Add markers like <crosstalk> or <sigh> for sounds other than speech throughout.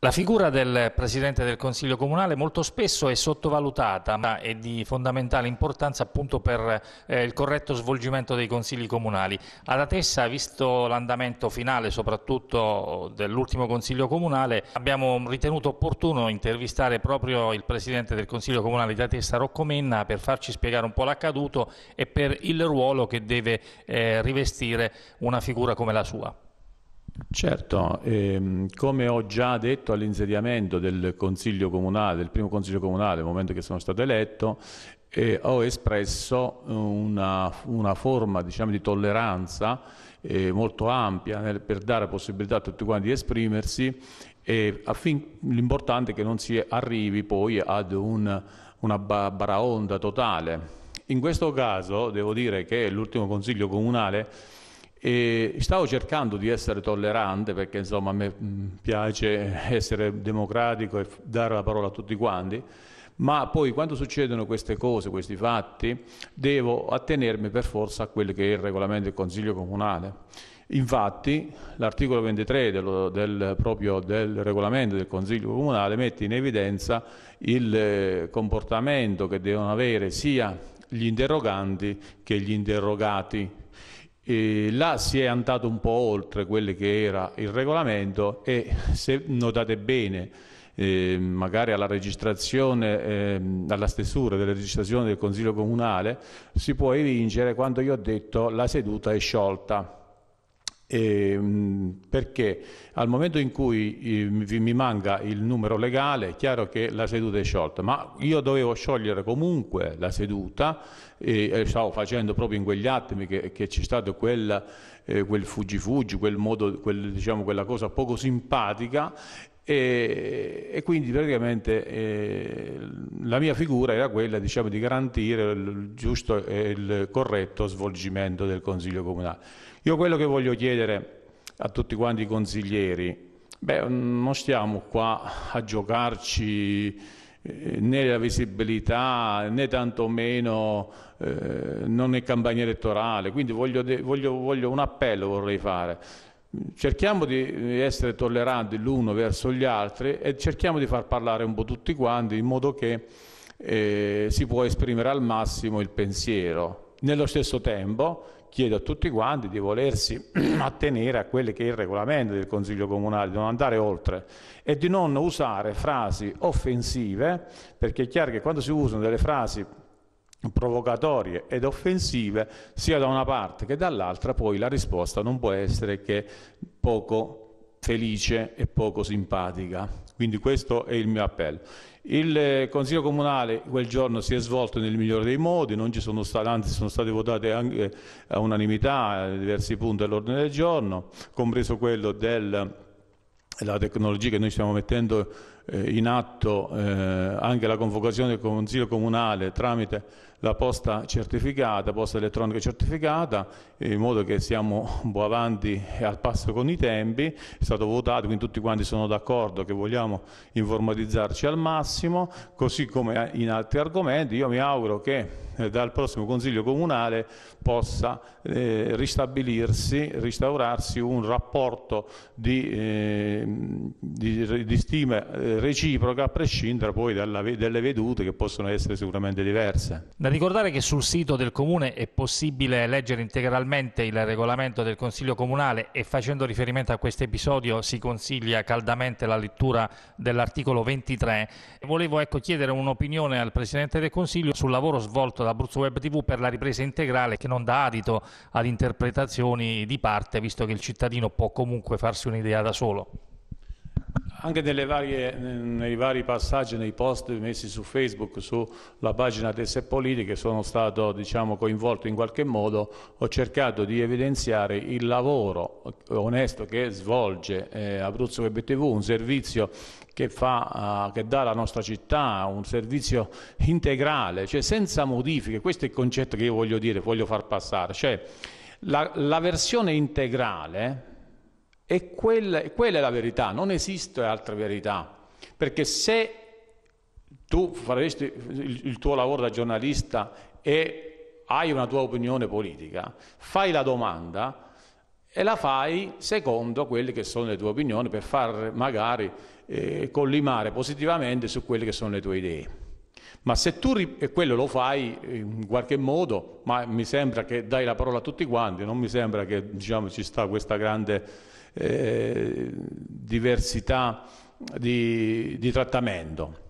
La figura del Presidente del Consiglio Comunale molto spesso è sottovalutata ma è di fondamentale importanza appunto per eh, il corretto svolgimento dei Consigli Comunali. Ad Atessa, visto l'andamento finale soprattutto dell'ultimo Consiglio Comunale, abbiamo ritenuto opportuno intervistare proprio il Presidente del Consiglio Comunale di Atessa, Rocco Menna, per farci spiegare un po' l'accaduto e per il ruolo che deve eh, rivestire una figura come la sua. Certo, ehm, come ho già detto all'insediamento del Consiglio Comunale, del primo Consiglio Comunale, nel momento che sono stato eletto, eh, ho espresso una, una forma diciamo, di tolleranza eh, molto ampia nel, per dare possibilità a tutti quanti di esprimersi l'importante è che non si arrivi poi ad un, una baraonda totale. In questo caso devo dire che l'ultimo Consiglio Comunale e stavo cercando di essere tollerante perché insomma a me piace essere democratico e dare la parola a tutti quanti, ma poi quando succedono queste cose, questi fatti, devo attenermi per forza a quello che è il regolamento del Consiglio Comunale. Infatti l'articolo 23 del, del, proprio del regolamento del Consiglio Comunale mette in evidenza il eh, comportamento che devono avere sia gli interroganti che gli interrogati e là si è andato un po' oltre quello che era il regolamento e se notate bene eh, magari alla registrazione, eh, alla stesura della registrazione del Consiglio Comunale si può evincere quando io ho detto la seduta è sciolta eh, perché al momento in cui eh, mi manca il numero legale è chiaro che la seduta è sciolta, ma io dovevo sciogliere comunque la seduta e, e stavo facendo proprio in quegli attimi che, che c'è stato quel, eh, quel fuggi fuggi, quel modo, quel, diciamo, quella cosa poco simpatica e, e quindi praticamente eh, la mia figura era quella diciamo, di garantire il giusto e il corretto svolgimento del Consiglio Comunale. Io quello che voglio chiedere a tutti quanti i consiglieri, beh, non stiamo qua a giocarci eh, né la visibilità né tantomeno eh, non è campagna elettorale, quindi voglio, voglio, voglio un appello vorrei fare cerchiamo di essere tolleranti l'uno verso gli altri e cerchiamo di far parlare un po' tutti quanti in modo che eh, si può esprimere al massimo il pensiero. Nello stesso tempo chiedo a tutti quanti di volersi <clears throat> attenere a quello che è il regolamento del Consiglio Comunale, di non andare oltre e di non usare frasi offensive, perché è chiaro che quando si usano delle frasi provocatorie ed offensive sia da una parte che dall'altra, poi la risposta non può essere che poco felice e poco simpatica. Quindi questo è il mio appello. Il eh, Consiglio Comunale quel giorno si è svolto nel migliore dei modi, non ci sono state, anzi sono state votate anche eh, a unanimità eh, diversi punti all'ordine del giorno, compreso quello della tecnologia che noi stiamo mettendo in eh, in atto eh, anche la convocazione del Consiglio Comunale tramite la posta certificata, posta elettronica certificata, in modo che siamo <laughs> un po' avanti e al passo con i tempi, è stato votato, quindi tutti quanti sono d'accordo che vogliamo informatizzarci al massimo, così come in altri argomenti, io mi auguro che eh, dal prossimo Consiglio Comunale possa eh, ristabilirsi, ristaurarsi un rapporto di, eh, di, di stima eh, reciproca a prescindere poi dalla, delle vedute che possono essere sicuramente diverse. Da ricordare che sul sito del Comune è possibile leggere integralmente il regolamento del Consiglio Comunale e facendo riferimento a questo episodio si consiglia caldamente la lettura dell'articolo 23. Volevo ecco, chiedere un'opinione al Presidente del Consiglio sul lavoro svolto da da Abruzzo Web TV per la ripresa integrale che non dà adito ad interpretazioni di parte, visto che il cittadino può comunque farsi un'idea da solo anche varie, nei vari passaggi, nei post messi su Facebook, sulla pagina Tesse Politiche, sono stato diciamo, coinvolto in qualche modo, ho cercato di evidenziare il lavoro onesto che svolge eh, Abruzzo Web TV, un servizio che, fa, eh, che, dà alla nostra città un servizio integrale, cioè senza modifiche, questo è il concetto che io voglio dire, voglio far passare, cioè la, la versione integrale e quella, quella è la verità, non esiste altra verità. Perché se tu faresti il, il tuo lavoro da giornalista e hai una tua opinione politica, fai la domanda e la fai secondo quelle che sono le tue opinioni per far magari eh, collimare positivamente su quelle che sono le tue idee. Ma se tu e quello lo fai in qualche modo, ma mi sembra che dai la parola a tutti quanti, non mi sembra che diciamo, ci sta questa grande eh, diversità di, di trattamento.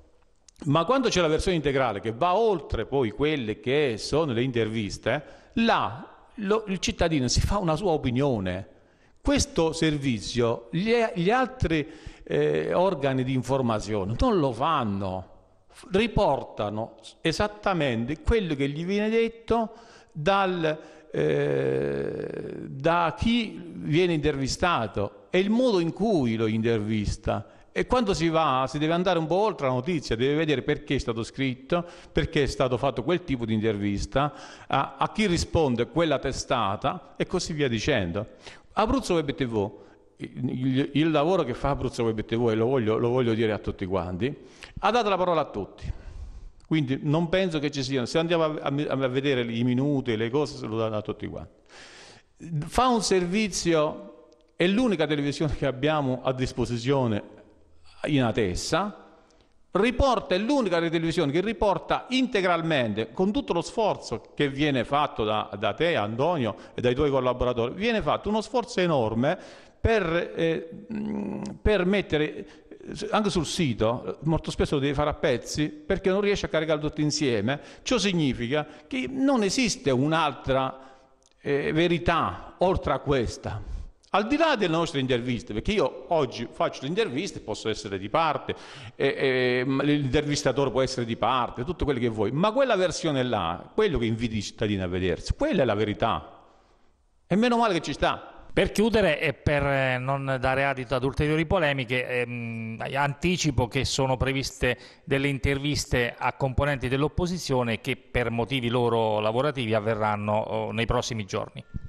Ma quando c'è la versione integrale che va oltre poi quelle che sono le interviste, là lo, il cittadino si fa una sua opinione. Questo servizio gli, gli altri eh, organi di informazione non lo fanno riportano esattamente quello che gli viene detto dal, eh, da chi viene intervistato e il modo in cui lo intervista. E quando si va si deve andare un po' oltre la notizia, deve vedere perché è stato scritto, perché è stato fatto quel tipo di intervista, a, a chi risponde quella testata e così via dicendo. Abruzzo Web TV il, il lavoro che fa Abruzzo Web TV, lo voglio, lo voglio dire a tutti quanti, ha dato la parola a tutti. Quindi non penso che ci siano, se andiamo a, a, vedere i minuti, le cose, lo danno a tutti quanti. Fa un servizio, è l'unica televisione che abbiamo a disposizione in Atessa, riporta, è l'unica televisione che riporta integralmente, con tutto lo sforzo che viene fatto da, da te Antonio e dai tuoi collaboratori, viene fatto uno sforzo enorme per, eh, per mettere eh, anche sul sito, molto spesso lo devi fare a pezzi perché non riesci a caricarlo tutto insieme. Ciò significa che non esiste un'altra eh, verità oltre a questa. Al di là delle nostre interviste, perché io oggi faccio le interviste, posso essere di parte, e, eh, e, ehm, l'intervistatore può essere di parte, tutto quello che vuoi, ma quella versione là, quello che inviti i cittadini a vedersi, quella è la verità. E meno male che ci sta. Per chiudere e per eh, non dare adito ad ulteriori polemiche, ehm, anticipo che sono previste delle interviste a componenti dell'opposizione che per motivi loro lavorativi avverranno oh, nei prossimi giorni.